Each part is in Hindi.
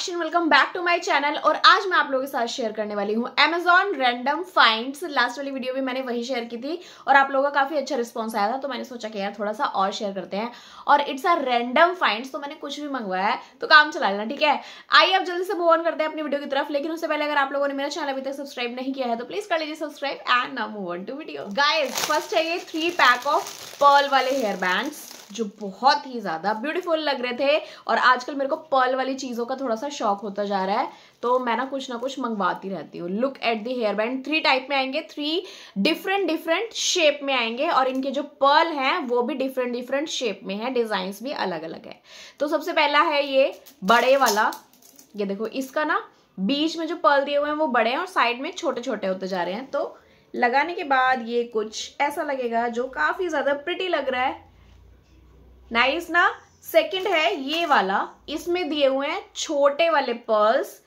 action welcome back to my channel और आज मैं आप लोगों के साथ शेयर करने वाली हूँ अमेजॉन रैंडम फाइंड्स लास्ट वाली वीडियो भी मैंने वही शेयर की थी और आप लोगों का काफ़ी अच्छा रिस्पॉन्स आया था तो मैंने सोचा कि यार थोड़ा सा और शेयर करते हैं और इट्स आर रैंडम फाइंड्स तो मैंने कुछ भी मंगवाया है तो काम चला लेना ठीक है आइए आप जल्दी से मूव ऑन करते हैं अपनी वीडियो की तरफ लेकिन उससे पहले अगर आप लोगों ने मेरा चैनल अभी तक सब्सक्राइब नहीं किया है तो प्लीज़ कर लीजिए सब्सक्राइब एंड ना move on to video guys first है ये थ्री पैक ऑफ पर्ल वाले हेयर बैंड्स जो बहुत ही ज़्यादा ब्यूटीफुल लग रहे थे और आजकल मेरे को पर्ल वाली चीज़ों का थोड़ा सा शौक होता जा रहा है तो मैं ना कुछ ना कुछ मंगवाती रहती हूँ look at the hair band three type में आएंगे थ्री डिफरेंट डिफरेंट शेप में आएंगे और इनके जो पर्ल हैं वो भी डिफरेंट डिफरेंट शेप में है डिज़ाइंस भी अलग अलग है तो सबसे पहला है ये बड़े वाला ये देखो इसका ना बीच में जो पर्ल दिए हुए हैं वो बड़े हैं और साइड में छोटे छोटे होते जा रहे हैं तो लगाने के बाद ये कुछ ऐसा लगेगा जो काफ़ी ज़्यादा प्रिटी लग रहा है नाइस ना सेकंड है ये वाला इसमें दिए हुए हैं छोटे वाले पर्ल्स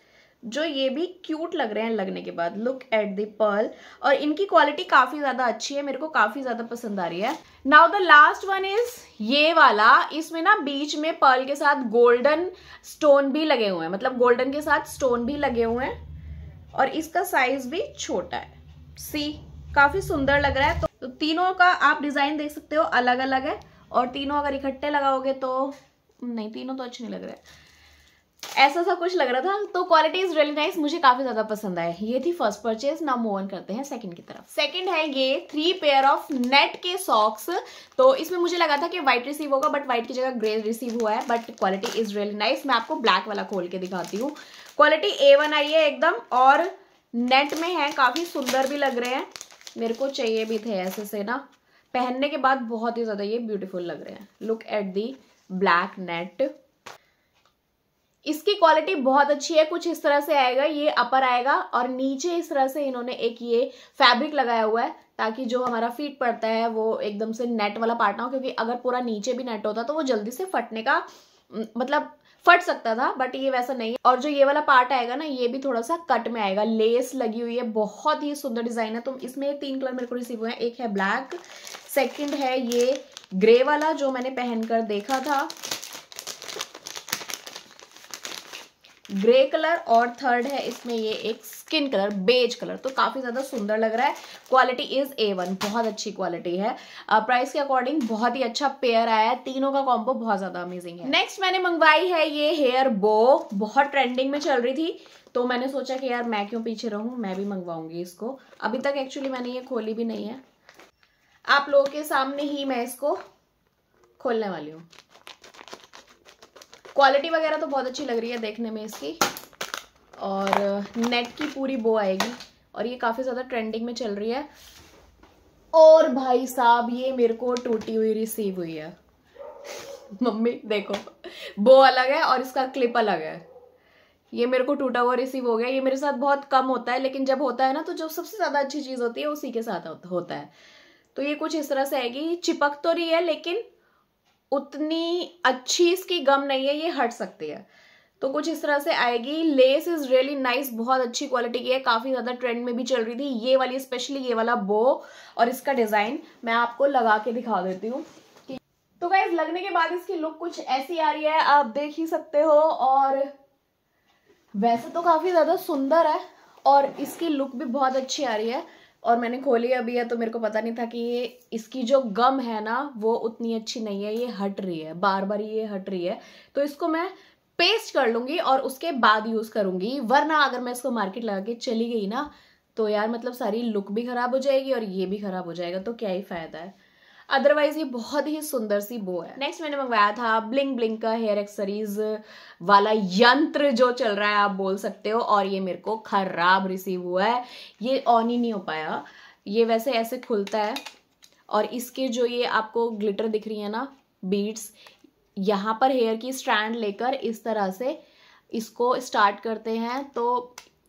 जो ये भी क्यूट लग रहे हैं लगने के बाद लुक एट द पर्ल और इनकी क्वालिटी काफ़ी ज़्यादा अच्छी है मेरे को काफ़ी ज़्यादा पसंद आ रही है now the last one is ये वाला इसमें ना बीच में पर्ल के साथ गोल्डन स्टोन भी लगे हुए हैं मतलब गोल्डन के साथ स्टोन भी लगे हुए हैं और इसका साइज भी छोटा है सी काफ़ी सुंदर लग रहा है तो, तो तीनों का आप डिज़ाइन देख सकते हो अलग अलग है और तीनों अगर इकट्ठे लगाओगे तो नहीं तीनों तो अच्छे नहीं लग रहे ऐसा सा कुछ लग रहा था तो क्वालिटी इज रियली नाइस मुझे काफी ज्यादा पसंद आया ये थी फर्स्ट परचेज ना मूव ऑन करते हैं सेकंड की तरफ सेकंड है ये थ्री पेयर ऑफ नेट के सॉक्स तो इसमें मुझे लगा था कि व्हाइट रिसीव होगा बट व्हाइट की जगह ग्रे रिसीव हुआ है but quality is really nice मैं आपको ब्लैक वाला खोल के दिखाती हूँ क्वालिटी ए वन आई है एकदम और नेट में है काफी सुंदर भी लग रहे हैं मेरे को चाहिए भी थे ऐसे से ना पहनने के बाद बहुत ही ज़्यादा ये ब्यूटीफुल लग रहे हैं look at the black net इसकी क्वालिटी बहुत अच्छी है कुछ इस तरह से आएगा ये अपर आएगा और नीचे इस तरह से इन्होंने एक ये फैब्रिक लगाया हुआ है ताकि जो हमारा फीट पड़ता है वो एकदम से नेट वाला पार्ट ना हो क्योंकि अगर पूरा नीचे भी नेट होता तो वो जल्दी से फटने का मतलब फट सकता था बट ये वैसा नहीं है और जो ये वाला पार्ट आएगा ना ये भी थोड़ा सा कट में आएगा लेस लगी हुई है बहुत ही सुंदर डिजाइन है तो इसमें तीन कलर मेरे को रिसीव हुए हैं एक है ब्लैक सेकंड है ये ग्रे वाला जो मैंने पहनकर देखा था ग्रे कलर और थर्ड है इसमें ये एक स्किन कलर बेज कलर तो काफ़ी ज़्यादा सुंदर लग रहा है क्वालिटी इज़ ए वन बहुत अच्छी क्वालिटी है प्राइस uh, के अकॉर्डिंग बहुत ही अच्छा पेयर आया है तीनों का कॉम्बो बहुत ज़्यादा अमेजिंग है नेक्स्ट मैंने मंगवाई है ये हेयर बो बहुत ट्रेंडिंग में चल रही थी तो मैंने सोचा कि यार मैं क्यों पीछे रहूं मैं भी मंगवाऊंगी इसको अभी तक एक्चुअली मैंने ये खोली भी नहीं है आप लोगों के सामने ही मैं इसको खोलने वाली हूँ क्वालिटी वगैरह तो बहुत अच्छी लग रही है देखने में इसकी और नेट uh, की पूरी बो आएगी और ये काफ़ी ज़्यादा ट्रेंडिंग में चल रही है और भाई साहब ये मेरे को टूटी हुई रिसीव हुई है मम्मी देखो बो अलग है और इसका क्लिप अलग है ये मेरे को टूटा हुआ रिसीव हो गया ये मेरे साथ बहुत कम होता है लेकिन जब होता है ना तो जो सबसे ज़्यादा अच्छी चीज़ होती है उसी के साथ होता है तो ये कुछ इस तरह से आएगी चिपक तो रही है लेकिन उतनी अच्छी इसकी गम नहीं है ये हट सकती है तो कुछ इस तरह से आएगी लेस इज रियली नाइस बहुत अच्छी क्वालिटी की है काफ़ी ज़्यादा ट्रेंड में भी चल रही थी ये वाली स्पेशली ये वाला बो और इसका डिज़ाइन मैं आपको लगा के दिखा देती हूँ तो गाइज लगने के बाद इसकी लुक कुछ ऐसी आ रही है आप देख ही सकते हो और वैसे तो काफ़ी ज़्यादा सुंदर है और इसकी लुक भी बहुत अच्छी आ रही है और मैंने खोली अभी है तो मेरे को पता नहीं था कि ये इसकी जो गम है ना वो उतनी अच्छी नहीं है ये हट रही है बार बार ये हट रही है तो इसको मैं पेस्ट कर लूँगी और उसके बाद यूज़ करूँगी वरना अगर मैं इसको मार्केट लगा के चली गई ना तो यार मतलब सारी लुक भी ख़राब हो जाएगी और ये भी ख़राब हो जाएगा तो क्या ही फ़ायदा है अदरवाइज ये बहुत ही सुंदर सी बो है नेक्स्ट मैंने मंगवाया था ब्लिंग ब्लिंग का हेयर एक्सरीज़ वाला यंत्र जो चल रहा है आप बोल सकते हो और ये मेरे को खराब रिसीव हुआ है ये ऑन ही नहीं हो पाया ये वैसे ऐसे खुलता है और इसके जो ये आपको ग्लिटर दिख रही है ना बीट्स यहाँ पर हेयर की स्ट्रैंड लेकर इस तरह से इसको स्टार्ट करते हैं तो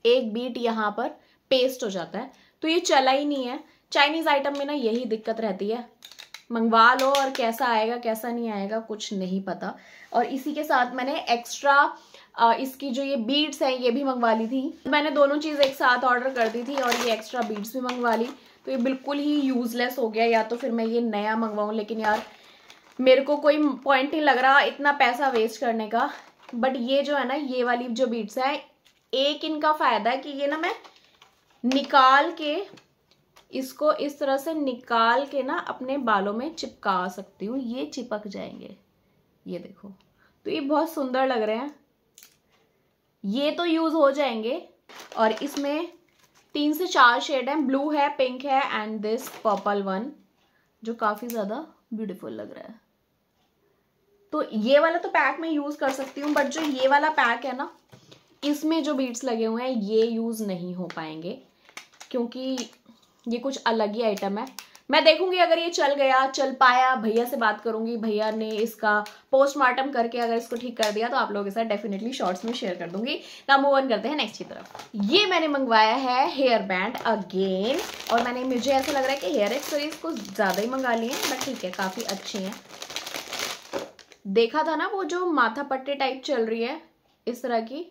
एक बीट यहाँ पर पेस्ट हो जाता है तो ये चला ही नहीं है चाइनीज़ आइटम में ना यही दिक्कत रहती है मंगवा लो और कैसा आएगा कैसा नहीं आएगा कुछ नहीं पता और इसी के साथ मैंने एक्स्ट्रा इसकी जो ये बीड्स हैं ये भी मंगवा ली थी मैंने दोनों चीज़ एक साथ ऑर्डर कर दी थी और ये एक्स्ट्रा बीड्स भी मंगवा ली तो ये बिल्कुल ही यूज़लेस हो गया या तो फिर मैं ये नया मंगवाऊँ लेकिन यार मेरे को कोई पॉइंट नहीं लग रहा इतना पैसा वेस्ट करने का बट ये जो है ना ये वाली जो बीड्स है एक इनका फ़ायदा है कि ये ना मैं निकाल के इसको इस तरह से निकाल के ना अपने बालों में चिपका सकती हूँ ये चिपक जाएंगे ये देखो तो ये बहुत सुंदर लग रहे हैं ये तो यूज़ हो जाएंगे और इसमें तीन से चार शेड हैं ब्लू है पिंक है एंड दिस पर्पल वन जो काफ़ी ज़्यादा ब्यूटीफुल लग रहा है तो ये वाला तो पैक मैं यूज़ कर सकती हूँ बट जो ये वाला पैक है ना इसमें जो बीट्स लगे हुए हैं ये यूज़ नहीं हो पाएंगे क्योंकि ये कुछ अलग ही आइटम है मैं देखूंगी अगर ये चल गया चल पाया भैया से बात करूंगी भैया ने इसका पोस्टमार्टम करके अगर इसको ठीक कर दिया तो आप लोगों के साथ डेफिनेटली शॉर्ट्स में शेयर कर दूंगी ना मूव ऑन करते हैं नेक्स्ट की तरफ ये मैंने मंगवाया है हेयर बैंड अगेन और मैंने मुझे ऐसा लग रहा है कि हेयर एक्सरीज को ज़्यादा ही मंगा लिए बट ठीक है काफ़ी अच्छी हैं देखा था ना वो जो माथा पट्टे टाइप चल रही है इस तरह की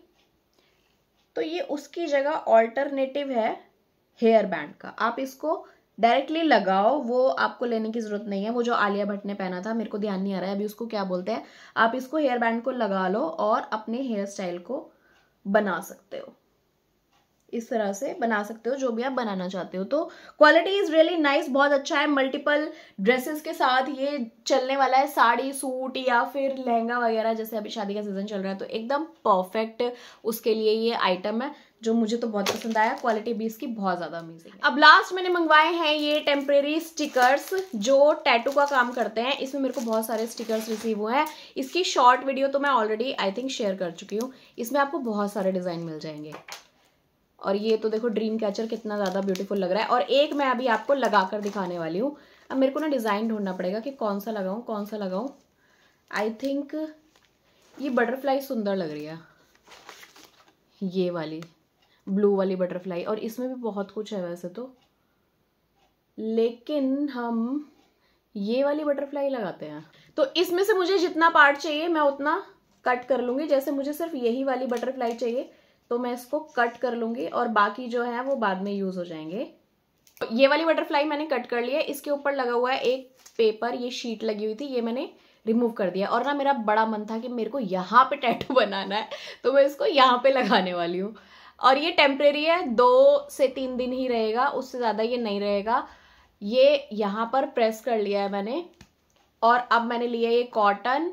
तो ये उसकी जगह ऑल्टरनेटिव है हेयर बैंड का आप इसको डायरेक्टली लगाओ वो आपको लेने की जरूरत नहीं है वो जो आलिया भट्ट ने पहना था मेरे को ध्यान नहीं आ रहा है अभी उसको क्या बोलते हैं आप इसको हेयर बैंड को लगा लो और अपने हेयर स्टाइल को बना सकते हो इस तरह से बना सकते हो जो भी आप बनाना चाहते हो तो क्वालिटी इज़ रियली नाइस बहुत अच्छा है मल्टीपल ड्रेसेस के साथ ये चलने वाला है साड़ी सूट या फिर लहंगा वगैरह जैसे अभी शादी का सीज़न चल रहा है तो एकदम परफेक्ट उसके लिए ये आइटम है जो मुझे तो बहुत पसंद आया क्वालिटी भी इसकी बहुत ज़्यादा अमेजिंग है अब लास्ट मैंने मंगवाए हैं ये टेम्परेरी स्टिकर्स जो टैटू का काम करते हैं इसमें मेरे को बहुत सारे स्टिकर्स रिसीव हुए हैं इसकी शॉर्ट वीडियो तो मैं ऑलरेडी आई थिंक शेयर कर चुकी हूँ इसमें आपको बहुत सारे डिज़ाइन मिल जाएंगे और ये तो देखो ड्रीम कैचर कितना ज़्यादा ब्यूटीफुल लग रहा है और एक मैं अभी आपको लगा कर दिखाने वाली हूँ अब मेरे को ना डिज़ाइन ढूंढना पड़ेगा कि कौन सा लगाऊँ कौन सा लगाऊँ आई थिंक ये बटरफ्लाई सुंदर लग रही है ये वाली ब्लू वाली बटरफ्लाई और इसमें भी बहुत कुछ है वैसे तो लेकिन हम ये वाली बटरफ्लाई लगाते हैं तो इसमें से मुझे जितना पार्ट चाहिए मैं उतना कट कर लूँगी जैसे मुझे सिर्फ यही वाली बटरफ्लाई चाहिए तो मैं इसको कट कर लूँगी और बाकी जो है वो बाद में यूज़ हो जाएंगे तो ये वाली बटरफ्लाई मैंने कट कर लिया इसके ऊपर लगा हुआ है एक पेपर ये शीट लगी हुई थी ये मैंने रिमूव कर दिया और ना मेरा बड़ा मन था कि मेरे को यहाँ पे टैटू बनाना है तो मैं इसको यहाँ पे लगाने वाली हूँ और ये टेम्प्रेरी है दो से तीन दिन ही रहेगा उससे ज़्यादा ये नहीं रहेगा ये यहाँ पर प्रेस कर लिया है मैंने और अब मैंने लिया ये कॉटन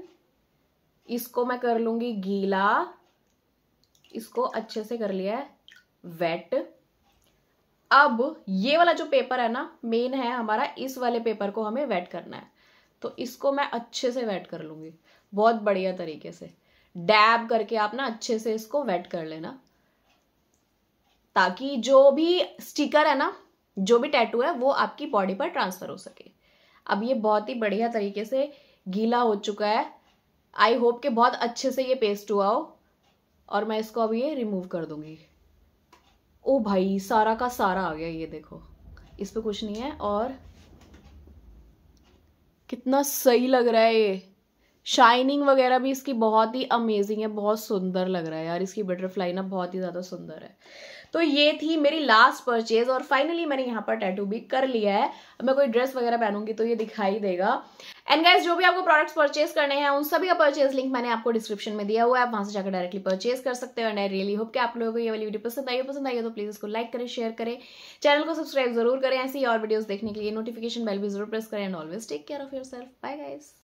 इसको मैं कर लूँगी गीला इसको अच्छे से कर लिया है वेट अब ये वाला जो पेपर है ना मेन है हमारा इस वाले पेपर को हमें वेट करना है तो इसको मैं अच्छे से वेट कर लूंगी बहुत बढ़िया तरीके से डैब करके आप ना अच्छे से इसको वेट कर लेना ताकि जो भी स्टिकर है ना जो भी टैटू है वो आपकी बॉडी पर ट्रांसफर हो सके अब ये बहुत ही बढ़िया तरीके से गीला हो चुका है आई होप कि बहुत अच्छे से ये पेस्ट हुआ हो और मैं इसको अब ये रिमूव कर दूंगी ओ भाई सारा का सारा आ गया ये देखो इस पर कुछ नहीं है और कितना सही लग रहा है ये शाइनिंग वगैरह भी इसकी बहुत ही अमेजिंग है बहुत सुंदर लग रहा है यार इसकी बटरफ्लाई ना बहुत ही ज़्यादा सुंदर है तो ये थी मेरी लास्ट परचेज और फाइनली मैंने यहाँ पर टैटू भी कर लिया है अब मैं कोई ड्रेस वगैरह पहनूंगी तो ये दिखाई देगा एंड गाइज जो भी आपको प्रोडक्ट्स परचेज करने हैं उन सभी का परचेज लिंक मैंने आपको डिस्क्रिप्शन में दिया हुआ है आप वहां से जाकर डायरेक्टली परचेज कर सकते हो एंड आई रियली होप कि आप लोगों को ये वाली वीडियो पसंद आई पसंद आई तो प्लीज इसको लाइक करें शेयर करें चैनल को सब्सक्राइब जरूर करें ऐसी और वीडियोज देखने के लिए नोटिफिकेशन बेल भी जरूर प्रेस करें and always take care of yourself bye guys